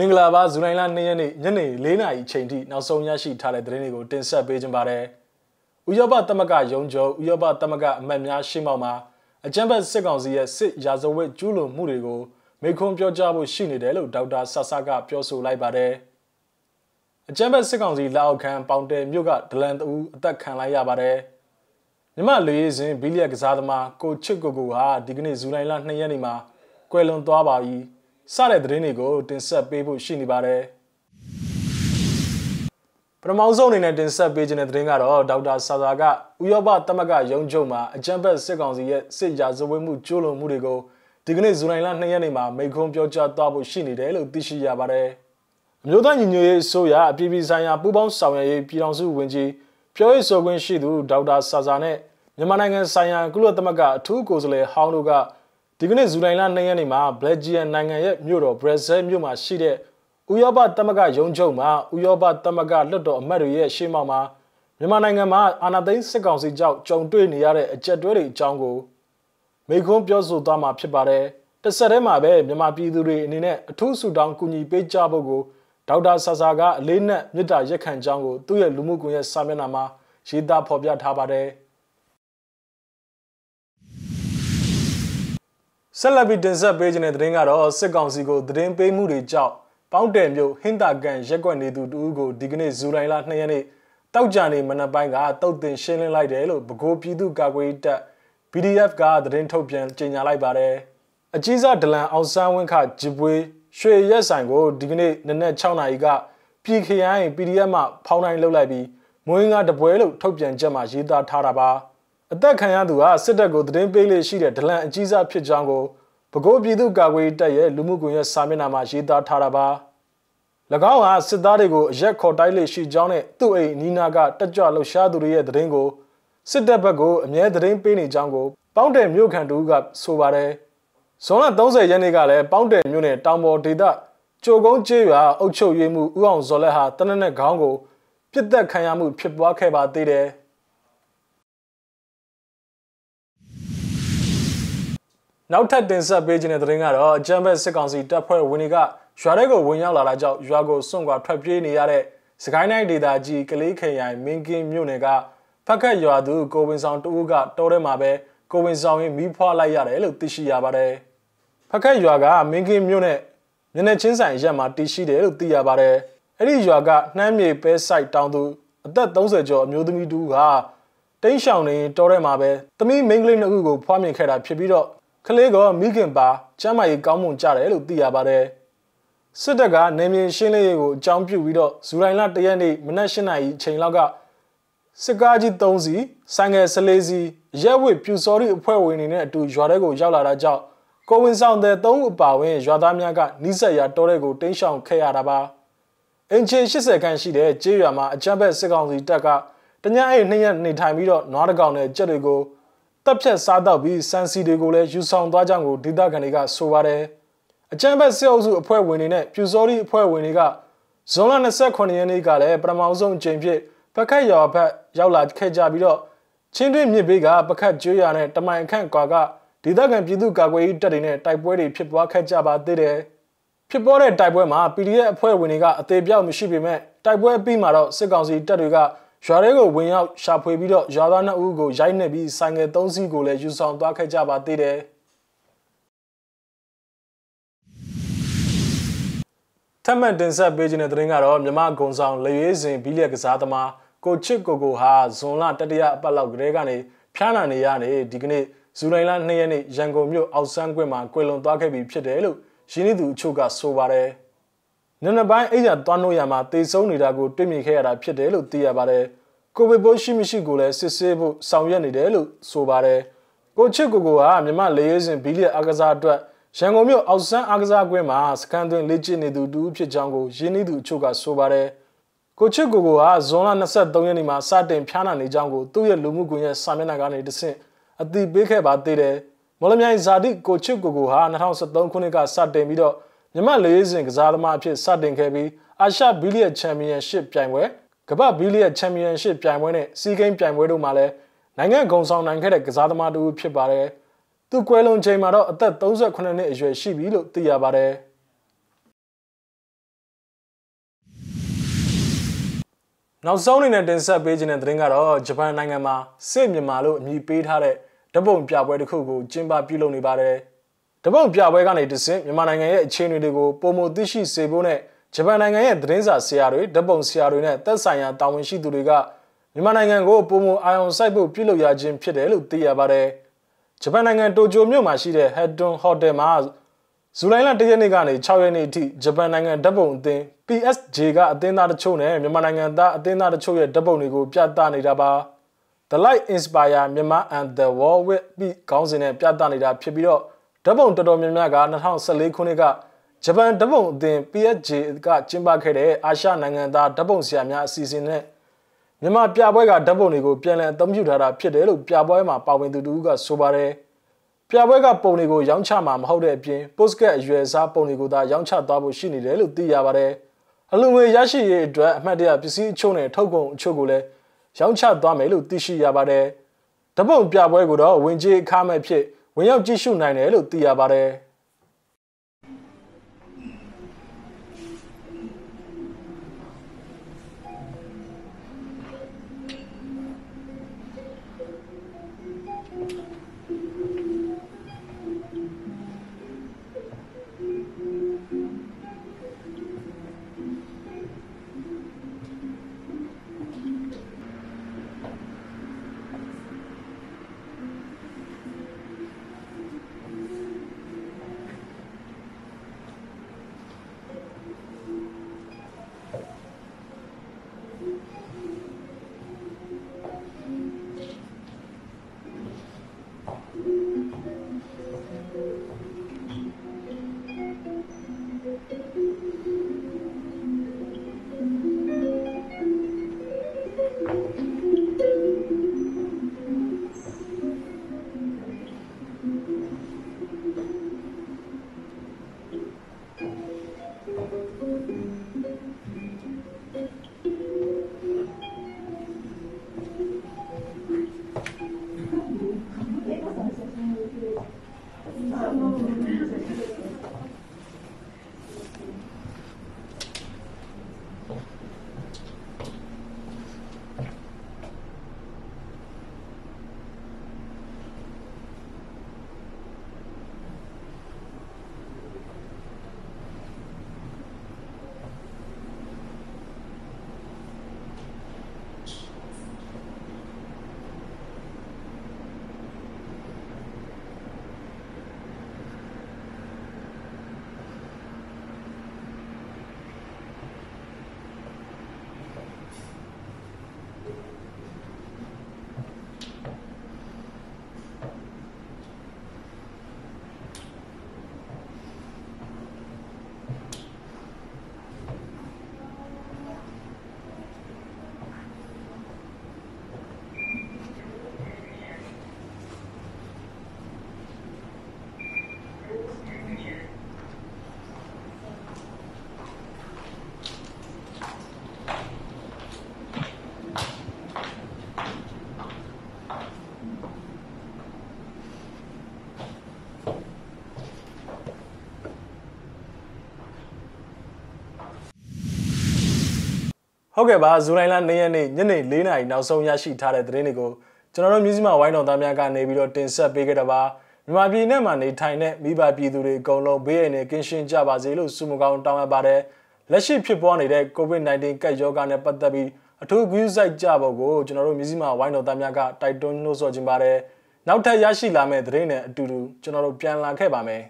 မင်္ဂလာပါဇူလိုင်လ2ရက်နေ့ညနေ4နာရီအချိန်ထိနောက်ဆုံးရရှိထားတဲ့သတင်းတွေကိုတင်ဆက်ပေးကြပါရစေ။ဥရောပသမဂ္ဂယုံကျော်ဥရောပသမဂ္ဂအမတ်များရှေ့မှောက်မှာအကြမ်းဖက်စစ်ကောင်စီရဲ့စစ်ရာဇဝတ်ကျူးလွန်မှုတွေကိုမေခွန်းပြောကြားဖို့ရှိနေတယ်လို့ဒေါက်တာဆဆကပြောဆိုလိုက်ပါတယ်။အကြမ်းဖက်စစ်ကောင်စီလက်အောက်ခံပေါင်တယ်မြို့ကဒလန်တူအသက်ခံလိုက်ရပါတယ်။မြမလူရေးစဉ်ဘီလီယက်ကစားသမားကိုချစ်ကိုကိုဟာဒီကနေ့ဇူလိုင်လ2ရက်နေ့မှာကွယ်လွန်သွားပါပြီ။စတဲ့သတင်းတွေကိုတင်ဆက်ပေးဖို့ရှိနေပါတယ်ပထမဆုံးအနေနဲ့တင်ဆက်ပေးခြင်းတဲ့သတင်းကတော့ဒေါက်တာဆာဆာကဥရောပသမဂ္ဂရုံးချုပ်မှာအကြံဖက်စစ်ကောင်စီရဲ့စစ်ရာဇဝတ်မှုကျူးလွန်မှုတွေကိုဒီကနေ့ဇူလိုင်လ2ရက်နေ့မှာမိန့်ခွန်းပြောကြားသွားဖို့ရှိနေတယ်လို့သိရှိရပါတယ်။အမျိုးသားညီညွတ်ရေးအစိုးရအပြည်ပြည်ဆိုင်ရာပူးပေါင်းဆောင်ရွက်ရေးပြည်ထောင်စုဝန်ကြီးပြောရေးဆိုခွင့်ရှိသူဒေါက်တာဆာဆာနဲ့မြန်မာနိုင်ငံဆိုင်ရာ ကုလသမဂ္ဂအထူးကိုယ်စားလှယ်ဟောင်းတို့ကဒီကနေ့ဇူလိုင်လ2ရက်နေ့မှာ Belgium နိုင်ငံရဲ့မြို့တော် Brussels မြို့မှာရှိတဲ့ဥရောပသမဂ္ဂရုံးချုပ်မှာဥရောပသမဂ္ဂလွှတ်တော်အမတ်တွေရဲ့ရှေ့မှောက်မှာမြန်မာနိုင်ငံမှာအာဏာသိမ်းစစ်ကောင်စီကြောင့်ကြုံတွေ့နေရတဲ့အကြက်တွဲတွေအကြောင်းကိုမိခွန်းပြောဆိုသွားမှာဖြစ်ပါတယ်။တစ်ဆက်တည်းမှာပဲမြန်မာပြည်သူတွေအနေနဲ့အထူးဆုတောင်းကူညီပေးကြဖို့ကိုဒေါက်တာဆာဆာကအလေးနက်မြစ်တာရက်ခံကြောင်းကိုသူ့ရဲ့လူမှုကွန်ရက်စာမျက်နှာမှာရေးသားဖော်ပြထားပါတယ်။ဆက်လက်ပြီးတင်ဆက်ပေးခြင်းတဲ့သတင်းကတော့စစ်ကောင်စီကိုသတင်းပေးမှုတွေကြောင့်ပေါင်းတယ်မြို့ဟင်းတာကန်ရက်ွက်နေသူတူဦးကိုဒီကနေ့ဇူလိုင်လ2ရက်နေ့တောက်ကြနေမနက်ပိုင်းကတုတ်တင်ရှင်းလင်းလိုက်တယ်လို့ဗကိုပြည်သူ့ကာကွယ်ရေးတပ် BDF ကသတင်းထုတ်ပြန်ကြေညာလိုက်ပါတယ်။အကြီးစားဒလန်အောင်ဆန်းဝင်းခဂျပွေရွှေရက်ဆိုင်ကိုဒီကနေ့နနက်6နာရီကပြည်ခရိုင် PDF မှဖောင်းတိုင်းလှုပ်လိုက်ပြီးမွေးငါတပွဲလို့ထုတ်ပြန်ချက်မှာရေးသားထားတာပါ။အသက်ခံရသူဟာစစ်တပ်ကိုသတင်းပေးလေရှိတဲ့ဒလန်အကြီးစားဖြစ်ကြောင်းကိုပဲခူးပြည်သူ့ကာကွယ်ရေးတပ်ရဲ့လူမှုကွန်ရက်စာမျက်နှာမှာရေးသားထားတာပါ၎င်းဟာစစ်သားတွေကိုအရက်ခေါ်တိုက်လေရှိကြောင်းနဲ့သူ့အိမ်နီးနားကတက်ကြွလှုပ်ရှားသူတွေရဲ့သတင်းကိုစစ်တပ်ဘက်ကအမြဲသတင်းပေးနေကြောင်းကိုပေါင်းတယ်မြို့ခံတူကဆိုပါတယ်ဇွန်လ30ရက်နေ့ကလည်းပေါင်းတယ်မြို့နယ်တောင်ပေါ်ဒေသကြိုကုန်းကျေးရွာအုပ်ချုပ်ရေးမှူးဦးအောင်ဇော်လက်ဟာတနက်နေ့ခေါင်းကိုပြစ်တက်ခံရမှုဖြစ်ပွားခဲ့ပါသေးတယ်နောက်ထပ်တင်ဆက်ပေးခြင်းတဲ့သတင်းကတော့အကြမ်းဖက်စစ်ကောင်စီတပ်ဖွဲ့ဝင်တွေကရွာတွေကိုဝင်ရောက်လာတာကြောင့်ရွာကိုစွန့်ခွာထွက်ပြေးနေရတဲ့စကိုင်းတိုင်းဒေသကြီးကလေးခရိုင်မင်းကင်းမြို့နယ်ကဖက်ခတ်ရွာသူကိုဝင်ဆောင်တဦးကတောထဲမှာပဲကိုဝင်ဆောင်ရင်မီးဖွာလိုက်ရတယ်လို့သိရှိရပါတယ်။ဖက်ခတ်ရွာကမင်းကင်းမြို့နယ်မျက်နှာချင်းဆိုင်ရက်မှာတည်ရှိတယ်လို့သိရပါတယ်။အဲ့ဒီရွာကနှမ်းမြေပဲဆိုင်တောင်သူအသက်30ကျော်အမျိုးသမီးတူကတိန့်ရှောင်နေတောထဲမှာပဲသမီးမင်းကလေးနှစ်ဦးကိုဖွားမြင်ခဲ့တာဖြစ်ပြီးတော့ကလေးကမိခင်ပါကျမ်းမာရေးကောင်းမွန်ကြတယ်လို့သိရပါတယ်။စစ်တပ်ကနေမြင်ရှင်းလင်းရေးကိုအကြောင်းပြုပြီးတော့ဇူလိုင်လ၁ရက်နေ့မနက်၈နာရီအချိန်လောက်ကစစ်ကားကြီး၃စီး၊ဆိုင်ငယ်၁၄စီး၊ရဲဝတ်ပြူစော်ရီအဖွဲ့ဝင်တွေနဲ့အတူရွာထဲကိုရောက်လာတာကြောင့်ကိုဝင်ဆောင်တဲ့၃ဦးပါဝင်ရွာသားများကနီးစပ်ရာတောထဲကိုတိမ်းရှောင်ခဲ့ရတာပါ။အင်ချင်၈၀ခန့်ရှိတဲ့ကျေးရွာမှာအကြမ်းဖက်စစ်ကောင်စီတပ်ကတညအိတ်နှစ်ရက်နေထိုင်ပြီးတော့နွားတကောင်နဲ့ကြက်တွေကိုတပ်ဖြတ်စားတောက်ပြီးစံစီတွေကိုလည်းယူဆောင်သွားကြောင်းကိုဒေသခံတွေကဆိုပါတယ်။အကြမ်းဖက်စစ်အုပ်စုအဖွဲ့ဝင်တွေနဲ့ပြူစောတိအဖွဲ့ဝင်တွေကဇွန်လ28ရက်နေ့ကလည်းပထမဆုံးအကြိမ်ဖြစ်ပကတ်ရွာဘက် ရောက်လာခဲ့ကြပြီးတော့ချင်းတွင်းမြစ်ဘေးကပကတ်ကျွရနဲ့တမိုင်အခန့်ကွာကဒေသခံပြည်သူကာကွယ်ရေးတပ်တွေနဲ့တိုက်ပွဲတွေဖြစ်ပွားခဲ့ကြပါသေးတယ်။ဖြစ်ပေါ်တဲ့တိုက်ပွဲမှာ PDF အဖွဲ့ဝင်တွေကအသေးပြောက်မရှိပေမဲ့တိုက်ပွဲပြီးမှတော့စစ်ကောင်စီတပ်တွေကရွာတွေကိုဝင်ရောက်ရှာဖွေပြီးတော့ရွာသားနှစ်ဦးကိုရိုက်နှက်ပြီးဆိုင်ငယ်၃စီးကိုလည်းယူဆောင်သွားခဲ့ကြပါသေးတယ်။ထပ်မံတင်ဆက်ပေးခြင်းတဲ့သတင်းကတော့မြမဂုံဆောင်လေရွေးစဉ်ဘီလျက်ကစားသမားကိုချစ်ကိုကိုဟာဇွန်လတတိယအပတ်လောက်ကလေးကနေဖျားနာနေရနေဒီကနေ့ဇူလိုင်လ2ရက်နေ့ရန်ကုန်မြို့အောက်ဆန်းကွင်းမှာကွယ်လွန်သွားခဲ့ပြီဖြစ်တယ်လို့ရင်းနှီးသူအချို့ကဆိုပါတယ်။နံနက်ပိုင်းအိမ်ရသွားနိုးရမှာတေဆုံးနေတာကိုတွေ့မြင်ခဲ့ရတာဖြစ်တယ်လို့သိရပါတယ်။ကိုဗစ်ပိုးရှိမရှိကိုလည်းစစ်ဆေးဖို့ဆောင်ရွက်နေတယ်လို့ဆိုပါတယ်။ကိုချစ်ကိုကိုကမြမလေရေးစဉ်ဘီလီယံအကစားအတွက်ရန်ကုန်မြို့အောက်ဆန်းအကစားကွင်းမှာစကန်သွင်းလေ့ကျင့်နေသူတူဖြစ်ကြောင်းကိုရင်းနှီးသူအချို့ကဆိုပါတယ်။ကိုချစ်ကိုကိုကဇွန်လ23ရက်နေ့မှာစတင်ဖျားနာနေကြောင်းကိုသူ့ရဲ့လူမှုကွန်ရက်စာမျက်နှာကနေတဆင့်အသိပေးခဲ့ပါသေးတယ်။မော်လမြိုင်ဇာတိကိုချစ်ကိုကိုဟာ2013ခုနှစ်ကစတင်ပြီးတော့မြမလေးစဉ်ကစားသမားအဖြစ်စတင်ခဲ့ပြီးအာရှဘီလီယံချန်ပီယံရှစ်ပြိုင်ပွဲကမ္ဘာဘီလီယံချန်ပီယံရှစ်ပြိုင်ပွဲနဲ့စီးကိန်းပြိုင်ပွဲတို့မှာလည်းနိုင်ငံကုံဆောင်နိုင်ခဲ့တဲ့ကစားသမားတူဖြစ်ပါတယ်။သူကွဲလုံးချိန်မှာတော့အသက်38နှစ်အရွယ်ရှိပြီလို့သိရပါတယ်။နောက်ဆုံးအနေနဲ့တင်ဆက်ပေးခြင်းတဲ့သတင်းကတော့ဂျပန်နိုင်ငံမှာစစ်မြန်မာလို့အမည်ပေးထားတဲ့ဓပုံပြပွဲတစ်ခုကိုကျင်းပပြုလုပ်နေပါတယ်။ဓမ္မပြပွဲကနေတဆင့်မြန်မာနိုင်ငံရဲ့အခြေအနေတွေကိုပုံမသိရှိစေဖို့နဲ့ဂျပန်နိုင်ငံရဲ့သတင်းစာဆရာတွေဓပုံဆရာတွေနဲ့သက်ဆိုင်ရာတာဝန်ရှိသူတွေကမြန်မာနိုင်ငံကိုပုံမအာရုံစိုက်ဖို့ပြုလုပ်ရခြင်းဖြစ်တယ်လို့သိရပါတယ်။ဂျပန်နိုင်ငံတိုကျိုမြို့မှာရှိတဲ့ Haddon Hotel မှာဇူလိုင်လ၁ရက်နေ့ကနေ6ရက်နေ့အထိဂျပန်နိုင်ငံဓပုံအသင်း PSG ကအသင်းသားတချို့နဲ့မြန်မာနိုင်ငံသားအသင်းသားတချို့ရဲ့ဓပုံတွေကိုပြသနေတာပါ။ The Light Inspire Myanmar and the World with ပြီးခေါင်းစဉ်နဲ့ပြသနေတာဖြစ်ပြီးတော့ဓပုံတော်တော်များများက2014ခုနှစ်ကဂျပန်ဓပုံအသင်း PSG ကကျင်းပခဲ့တဲ့အာရှနိုင်ငံသားဓပုံဆရာများအစီအစဉ်နဲ့မြန်မာပြပွဲကဓပုံတွေကိုပြန်လည်အသုံးပြုထားတာဖြစ်တယ်လို့ပြပွဲမှာပါဝင်သူတူကဆိုပါတယ်။ပြပွဲကပုံတွေကိုရောင်းချမှာမဟုတ်တဲ့အပြင် postcard အရွယ်စားပုံတွေကိုသာရောင်းချသွားဖို့ရှိနေတယ်လို့သိရပါတယ်။အလူငွေရရှိရေးအတွက်အမှတ်တရပစ္စည်းအချို့နဲ့ထုတ်ကုန်အချို့ကိုလည်းရောင်းချသွားမယ်လို့သိရှိရပါတယ်။ဓပုံပြပွဲကိုတော့ဝင်ကြီးအခမဲ့ဖြစ်ဝင်ရောက်ကြည့်ရှုနိုင်တယ်လို့သိရပါတယ်။ဟုတ်ကဲ့ပါဇူလိုင်လ2ရက်နေ့ညနေ4နာရီနောက်ဆုံးရရှိထားတဲ့သတင်းတွေကိုကျွန်တော်တို့မြူးစီမဝိုင်းတော်သားများကနေပြီးတော့တင်ဆက်ပေးခဲ့တာပါမြန်မာပြည်နဲ့မှာနေထိုင်တဲ့မိဘပြည်သူတွေအကုန်လုံးဘေးရန်နဲ့ကင်းရှင်းကြပါစေလို့ဆုမကောင်းတောင်းအပ်ပါတယ်လက်ရှိဖြစ်ပေါ်နေတဲ့ COVID-19 ကပ်ရောဂါနဲ့ပတ်သက်ပြီးအထူးဂရုစိုက်ကြဖို့ကိုကျွန်တော်တို့မြူးစီမဝိုင်းတော်သားများကတိုက်တွန်းနှိုးဆော်ခြင်းပါတယ်နောက်ထပ်ရရှိလာမယ့်သတင်းနဲ့အတူတူကျွန်တော်တို့ပြန်လာခဲ့ပါမယ်